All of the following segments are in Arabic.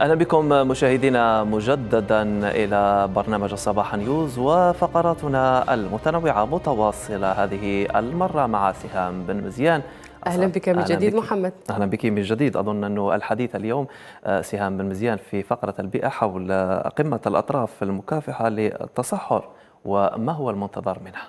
اهلا بكم مشاهدينا مجددا الى برنامج الصباح نيوز وفقراتنا المتنوعه متواصله هذه المره مع سهام بن مزيان اهلا بك من جديد بك. محمد اهلا بك من جديد اظن انه الحديث اليوم آه، سهام بن مزيان في فقره البيئه حول قمه الاطراف المكافحه للتصحر وما هو المنتظر منها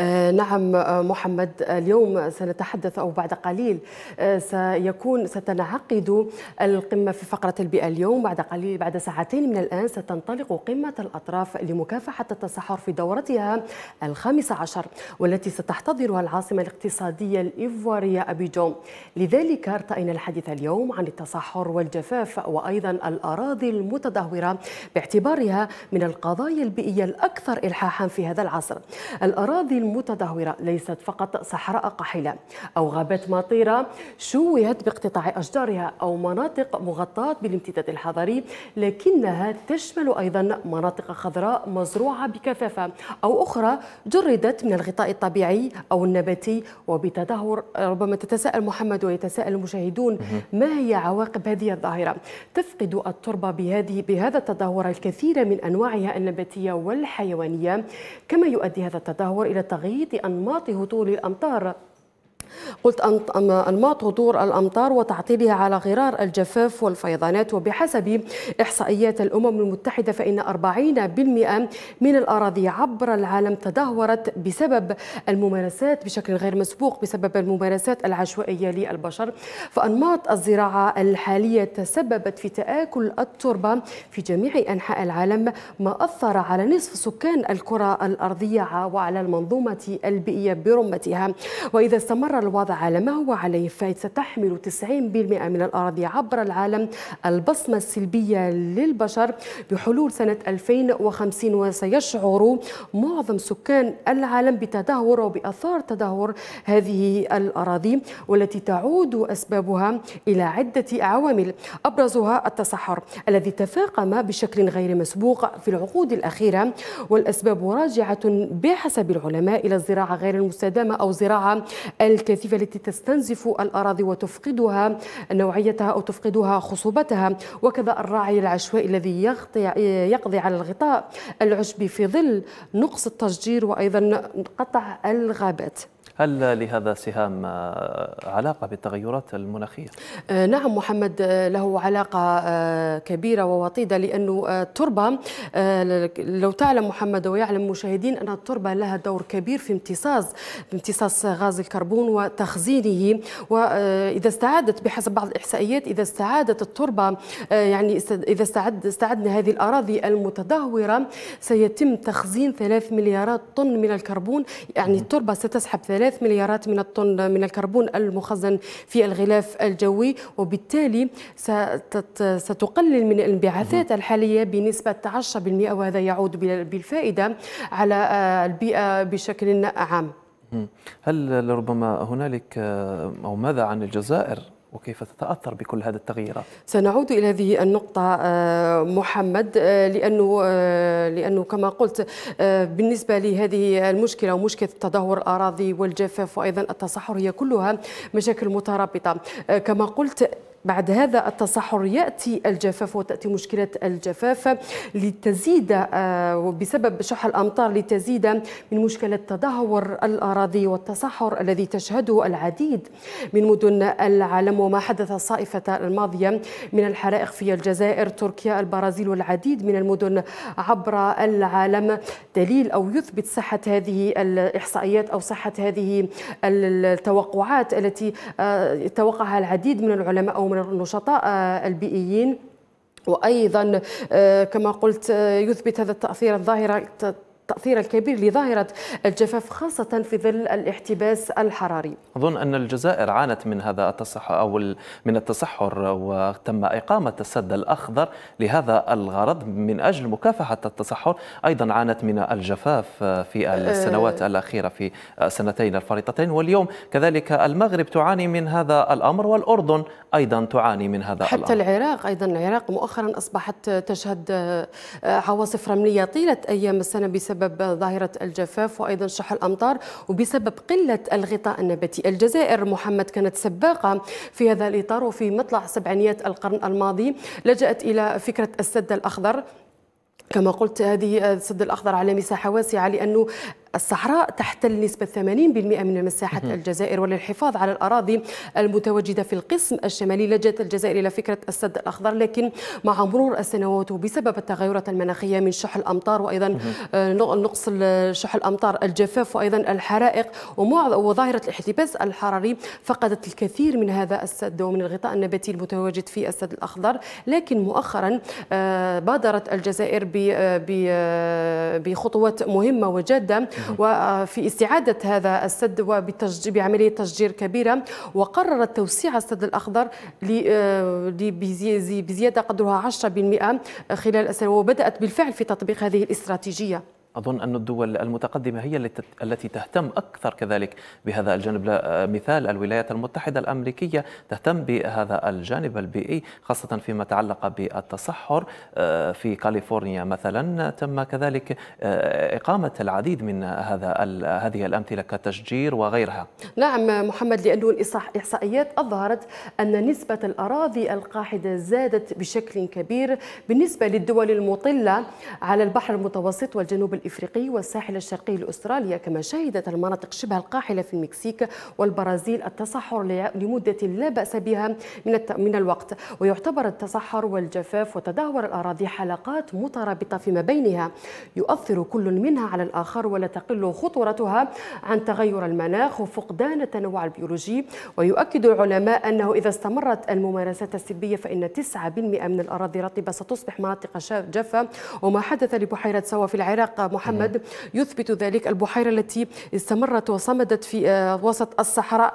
آه، نعم آه، محمد اليوم سنتحدث أو بعد قليل آه، سيكون ستنعقد القمة في فقرة البيئة اليوم بعد قليل بعد ساعتين من الآن ستنطلق قمة الأطراف لمكافحة التصحر في دورتها الخامسة عشر والتي ستحتضرها العاصمة الاقتصادية الإيفوارية أبيجون لذلك ارتأينا الحديث اليوم عن التصحر والجفاف وأيضا الأراضي المتدهورة باعتبارها من القضايا البيئية الأكثر إلحاحا في هذا العصر الأراضي المتدهورة ليست فقط صحراء قحلة أو غابات مطيرة شوهت باقتطاع أشجارها أو مناطق مغطاة بالامتداد الحضري لكنها تشمل أيضا مناطق خضراء مزروعة بكثافة أو أخرى جردت من الغطاء الطبيعي أو النباتي وبتدهور ربما تتساءل محمد ويتساءل المشاهدون ما هي عواقب هذه الظاهرة تفقد التربة بهذه بهذا التدهور الكثير من أنواعها النباتية والحيوانية كما يؤدي هذا التدهور إلى تغيير أنماط هطول الأمطار قلت أنماط هطول الأمطار وتعطيلها على غرار الجفاف والفيضانات وبحسب إحصائيات الأمم المتحدة فإن 40% من الأراضي عبر العالم تدهورت بسبب الممارسات بشكل غير مسبوق بسبب الممارسات العشوائية للبشر فأنماط الزراعة الحالية تسببت في تآكل التربة في جميع أنحاء العالم ما أثر على نصف سكان الكرة الأرضية وعلى المنظومة البيئية برمتها وإذا استمر الوضع على ما هو عليه فستحمل 90% من الأراضي عبر العالم البصمة السلبية للبشر بحلول سنة 2050 وسيشعر معظم سكان العالم بتدهور وبأثار تدهور هذه الأراضي والتي تعود أسبابها إلى عدة عوامل أبرزها التصحر الذي تفاقم بشكل غير مسبوق في العقود الأخيرة والأسباب راجعة بحسب العلماء إلى الزراعة غير المستدامة أو زراعة الك الكثيفة التي تستنزف الأراضي وتفقدها نوعيتها أو تفقدها خصوبتها وكذا الراعي العشوائي الذي يقضي على الغطاء العشبي في ظل نقص التشجير وأيضا قطع الغابات هل لهذا سهام آه، علاقة بالتغيرات المناخية؟ آه، نعم محمد آه، له علاقة كبيرة ووطيدة لأنه التربة لو تعلم محمد ويعلم مشاهدين أن التربة لها دور كبير في امتصاص امتصاص غاز الكربون وتخزينه وإذا استعادت بحسب بعض الإحصائيات إذا استعادت التربة يعني إذا استعد استعدنا هذه الأراضي المتدهورة سيتم تخزين ثلاث مليارات طن من الكربون يعني التربة ستسحب ثلاث ثلاث مليارات من الطن من الكربون المخزن في الغلاف الجوي وبالتالي ستقلل من الانبعاثات الحالية بنسبة 10% وهذا يعود بالفائدة على آه، البيئة بشكل عام هل لربما هنالك آه، أو ماذا عن الجزائر وكيف تتأثر بكل هذه التغييرات؟ سنعود إلى هذه النقطة آه، محمد آه، لأنه آه، لأنه كما قلت بالنسبة لهذه المشكلة ومشكلة تدهور الأراضي والجفاف وأيضا التصحر هي كلها مشاكل مترابطة كما قلت بعد هذا التصحر ياتي الجفاف وتاتي مشكله الجفاف لتزيد آه، بسبب شح الامطار لتزيد من مشكله تدهور الاراضي والتصحر الذي تشهده العديد من مدن العالم وما حدث الصائفه الماضيه من الحرائق في الجزائر تركيا البرازيل والعديد من المدن عبر العالم دليل او يثبت صحه هذه الاحصائيات او صحه هذه التوقعات التي آه، توقعها العديد من العلماء من النشطاء آه، البيئيين وايضا آه، كما قلت آه، يثبت هذا التاثير الظاهره التأثير الكبير لظاهرة الجفاف خاصة في ظل الاحتباس الحراري أظن أن الجزائر عانت من هذا التصحر أو من التصحر وتم إقامة السد الأخضر لهذا الغرض من أجل مكافحة التصحر أيضا عانت من الجفاف في آه. السنوات الأخيرة في سنتين الفريضتين واليوم كذلك المغرب تعاني من هذا الأمر والأردن أيضا تعاني من هذا حتى الأمر حتى العراق أيضا العراق مؤخرا أصبحت تشهد آه، عواصف رملية طيلة أيام السنة بسبب بسبب ظاهرة الجفاف وأيضا شح الأمطار وبسبب قلة الغطاء النباتي الجزائر محمد كانت سباقة في هذا الإطار وفي مطلع سبعينيات القرن الماضي لجأت إلى فكرة السد الأخضر كما قلت هذه السد الاخضر على مساحه واسعه لانه الصحراء تحتل نسبة 80% من مساحة الجزائر وللحفاظ على الأراضي المتواجدة في القسم الشمالي لجأت الجزائر إلى فكرة السد الأخضر لكن مع مرور السنوات وبسبب التغيرات المناخية من شح الأمطار وأيضا آه، نقص شح الأمطار الجفاف وأيضا الحرائق وظاهرة الاحتباس الحراري فقدت الكثير من هذا السد ومن الغطاء النباتي المتواجد في السد الأخضر لكن مؤخرا آه، بادرت الجزائر آه، بخطوات مهمة وجادة وفي آه، استعادة هذا السد وبعملية تشجير كبيرة وقررت توسيع السد الأخضر آه، بزيادة قدرها 10% خلال السنة وبدأت بالفعل في تطبيق هذه الاستراتيجية أظن أن الدول المتقدمة هي التي تهتم أكثر كذلك بهذا الجانب مثال الولايات المتحدة الأمريكية تهتم بهذا الجانب البيئي خاصة فيما تعلق بالتصحر آه، في كاليفورنيا مثلا تم كذلك آه، إقامة العديد من هذا هذه الأمثلة كتشجير وغيرها نعم محمد لأن الإحصائيات أظهرت أن نسبة الأراضي القاحدة زادت بشكل كبير بالنسبة للدول المطلة على البحر المتوسط والجنوب الإفريقي الإفريقي والساحل الشرقي لأستراليا كما شهدت المناطق شبه القاحلة في المكسيك والبرازيل التصحر لمدة لا بأس بها من من الوقت ويعتبر التصحر والجفاف وتدهور الأراضي حلقات مترابطة فيما بينها يؤثر كل منها على الآخر ولا تقل خطورتها عن تغير المناخ وفقدان التنوع البيولوجي ويؤكد العلماء أنه إذا استمرت الممارسات السلبية فإن 9% من الأراضي الرطبة ستصبح مناطق جافة وما حدث لبحيرة سوا في العراق محمد يثبت ذلك البحيرة التي استمرت وصمدت في آه، وسط الصحراء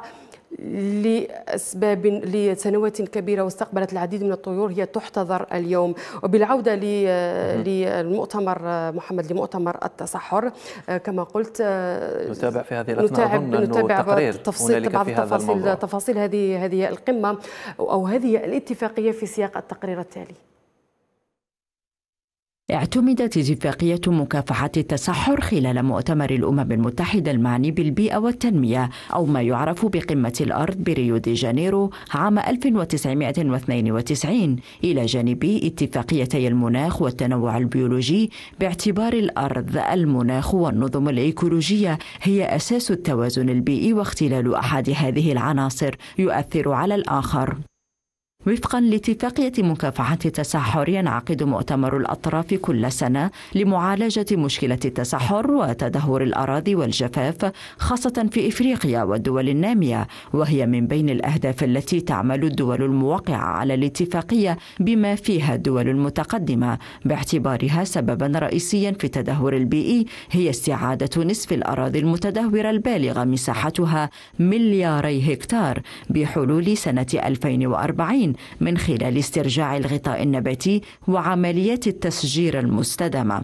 لأسباب لسنوات كبيرة واستقبلت العديد من الطيور هي تحتضر اليوم وبالعودة آه، للمؤتمر آه، محمد لمؤتمر التصحر كما قلت نتابع في هذه الأثناء نتابع, نتابع تقرير تفصيل بعض تفاصيل, تفاصيل هذه هذه القمة أو هذه الاتفاقية في سياق التقرير التالي اعتمدت اتفاقية مكافحة التسحر خلال مؤتمر الأمم المتحدة المعني بالبيئة والتنمية أو ما يعرف بقمة الأرض بريو دي جانيرو عام 1992 إلى جانب اتفاقيتي المناخ والتنوع البيولوجي باعتبار الأرض المناخ والنظم الإيكولوجية هي أساس التوازن البيئي واختلال أحد هذه العناصر يؤثر على الآخر وفقا لاتفاقية مكافحة التسحر ينعقد مؤتمر الأطراف كل سنة لمعالجة مشكلة التسحر وتدهور الأراضي والجفاف خاصة في إفريقيا والدول النامية وهي من بين الأهداف التي تعمل الدول الموقعة على الاتفاقية بما فيها الدول المتقدمة باعتبارها سببا رئيسيا في التدهور البيئي e، هي استعادة نصف الأراضي المتدهورة البالغة مساحتها ملياري هكتار بحلول سنة 2040 من خلال استرجاع الغطاء النباتي وعمليات التسجير المستدامه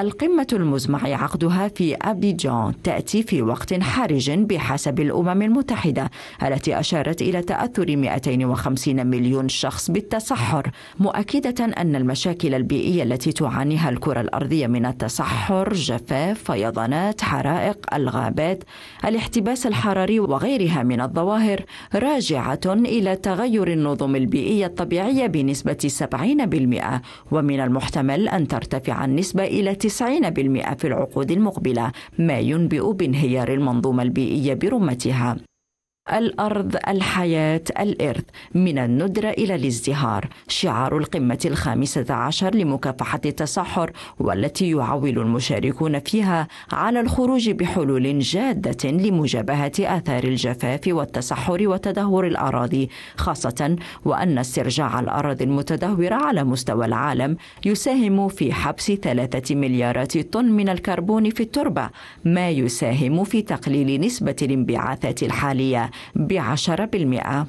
القمة المزمع عقدها في أبيجان تأتي في وقت حرج بحسب الأمم المتحدة التي أشارت إلى تأثر 250 مليون شخص بالتصحر مؤكدة أن المشاكل البيئية التي تعانيها الكرة الأرضية من التصحر جفاف فيضانات حرائق الغابات الاحتباس الحراري وغيرها من الظواهر راجعة إلى تغير النظم البيئية الطبيعية بنسبة 70% ومن المحتمل أن ترتفع النسبة إلى 90% في العقود المقبلة ما ينبئ بانهيار المنظومة البيئية برمتها الأرض الحياة الإرث من الندرة إلى الازدهار شعار القمة الخامسة عشر لمكافحة التصحر والتي يعول المشاركون فيها على الخروج بحلول جادة لمجابهة آثار الجفاف والتصحر وتدهور الأراضي خاصة وأن استرجاع الأراضي المتدهورة على مستوى العالم يساهم في حبس ثلاثة مليارات طن من الكربون في التربة ما يساهم في تقليل نسبة الانبعاثات الحالية بعشرة بالمئة